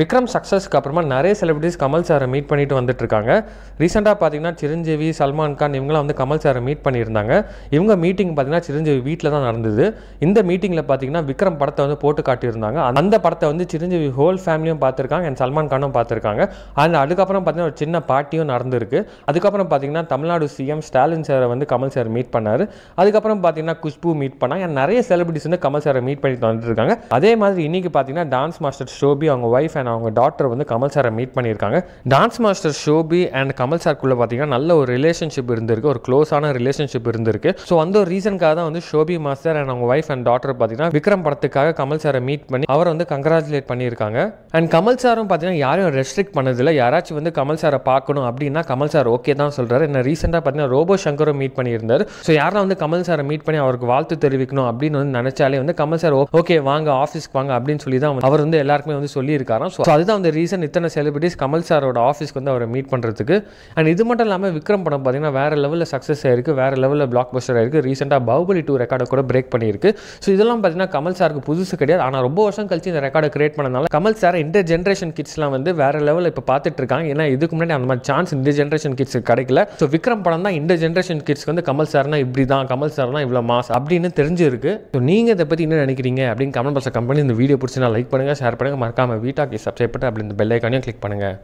விக்ரம் சக்ஸஸ்க்கு அப்புறமா நிறைய செலிபிரிட்டிஸ் கமல் சாரை மீட் பண்ணிட்டு வந்துட்டுருக்காங்க ரீசெண்டாக பார்த்தீங்கன்னா சிரஞ்சீவி சல்மான் கான் இவங்களாம் வந்து கமல் சாரை மீட் பண்ணியிருந்தாங்க இவங்க மீட்டிங் பார்த்தீங்கன்னா சிரஞ்சீவி வீட்டில் தான் நடந்தது இந்த மீட்டிங்கில் பார்த்தீங்கன்னா விக்ரம் படத்தை வந்து போட்டு காட்டியிருந்தாங்க அந்த படத்தை வந்து சிரஞ்சீவி ஹோல் ஃபேமிலியும் பார்த்துருக்காங்க அண்ட் சல்மான் கானும் பார்த்துருக்காங்க அண்ட் அதுக்கப்புறம் பார்த்தீங்கன்னா ஒரு சின்ன பார்ட்டியும் நடந்திருக்கு அதுக்கப்புறம் பார்த்தீங்கன்னா தமிழ்நாடு சிஎம் ஸ்டாலின் சாரை வந்து கமல் சார் மீட் பண்ணார் அதுக்கப்புறம் பார்த்தீங்கன்னா குஷ்பு மீட் பண்ணாங்க நிறைய செலிபிரிட்டிஸ் வந்து கமல் சாரை மீட் பண்ணிட்டு வந்துட்டு அதே மாதிரி இன்றைக்கி பார்த்தீங்கன்னா டான்ஸ் மாஸ்டர் ஷோபி அவங்க ஒய்ஃப் அண்ட் அண்ட் அவங்க டாக்டர் வந்து கமல் சாரை மீட் பண்ணியிருக்காங்க dance master Shobi and Kamal சார்க்குள்ளே பார்த்தீங்கன்னா நல்ல ஒரு ரிலேஷன்ஷிப் இருந்திருக்கு ஒரு க்ளோஸான ரிலேஷன்ஷிப் இருந்திருக்கு ஸோ அந்த ஒரு ரீசனுக்காக தான் வந்து ஷோபி மாஸ்டர் அண்ட் அவங்க ஒய்ஃப் அண்ட் டாக்டர் பார்த்தீங்கன்னா விக்ரம் படத்துக்காக கமல் சாரை மீட் பண்ணி அவரை வந்து கங்க்ராச்சுலேட் பண்ணியிருக்காங்க அண்ட் கமல் சாரும் பார்த்தீங்கன்னா யாரும் ரெஸ்ட்ரிக்ட் பண்ணதில்லை யாராச்சும் வந்து கமல் சாரை பார்க்கணும் அப்படின்னா கமல் சார் ஓகே தான் சொல்கிறார் என்ன ரீசெண்டாக பார்த்தீங்கன்னா ரோபோ சங்கரும் மீட் பண்ணியிருந்தார் ஸோ யாரெல்லாம் வந்து கமல் சாரை மீட் பண்ணி அவருக்கு வாழ்த்து தெரிவிக்கணும் அப்படின்னு வந்து நினச்சாலே வந்து கமல் சார் ஓகே வாங்க ஆஃபீஸ்க்கு வாங்க அப்படின்னு சொல்லி தான் அவர் வந்து எல்லாருக்குமே வந்து சொல்லியிருக்காராம் ஸோ ஸோ அதுதான் அந்த ரீசன் இத்தனை செலிபிரிட்டிஸ் கமல் சாரோட ஆஃபீஸ்க்கு வந்து அவரை மீட் பண்ணுறதுக்கு அண்ட் இது மட்டும் இல்லாமல் விக்ரம் படம் பார்த்தீங்கன்னா வேறு லெவலில் சக்ஸஸ் ஆயிருக்கு வேறு லெவலில் பிளாக் பஸ்டர் ஆயிருக்கு ரீசெண்டாக பாகுபலி டூ ரெக்கார்டை கூட பிரேக் பண்ணியிருக்கு ஸோ இதெல்லாம் பார்த்தீங்கன்னா கமல் சாருக்கு புதுசு கிடையாது ஆனால் ரொம்ப வருஷம் கழிச்சு இந்த ரெக்கார்டை கிரியேட் பண்ணனால கமல் சார் இந்த ஜென்ரேஷன் கிட்ஸ்லாம் வந்து வேறு லெவலில் இப்போ பார்த்துட்டு இருக்காங்க ஏன்னா இதுக்கு முன்னாடி அந்த மாதிரி சான்ஸ் இந்த ஜென்ரேஷன் கிட்ஸுக்கு கிடைக்கல ஸோ விக்ரம் படம் தான் இந்த ஜென்ரேஷன் கிட்ஸ்க்கு வந்து கமல் சார்னா இப்படி தான் கமல் சார்னா இவ்வளோ மாஸ் அப்படின்னு தெரிஞ்சிருக்கு ஸோ நீங்கள் இதை பற்றி என்ன நினைக்கிறீங்க அப்படின்னு கமல் பாச கம்பெனி இந்த வீடியோ பிடிச்சினா லைக் பண்ணுங்கள் ஷேர் பண்ணுங்கள் மறக்காமல் வீட்டாக்கு சப்ஸ்கிரைப் பண்ணிட்டு அப்படி இந்த பெல் ஐக்கானையும் கிளிக் பண்ணுங்கள்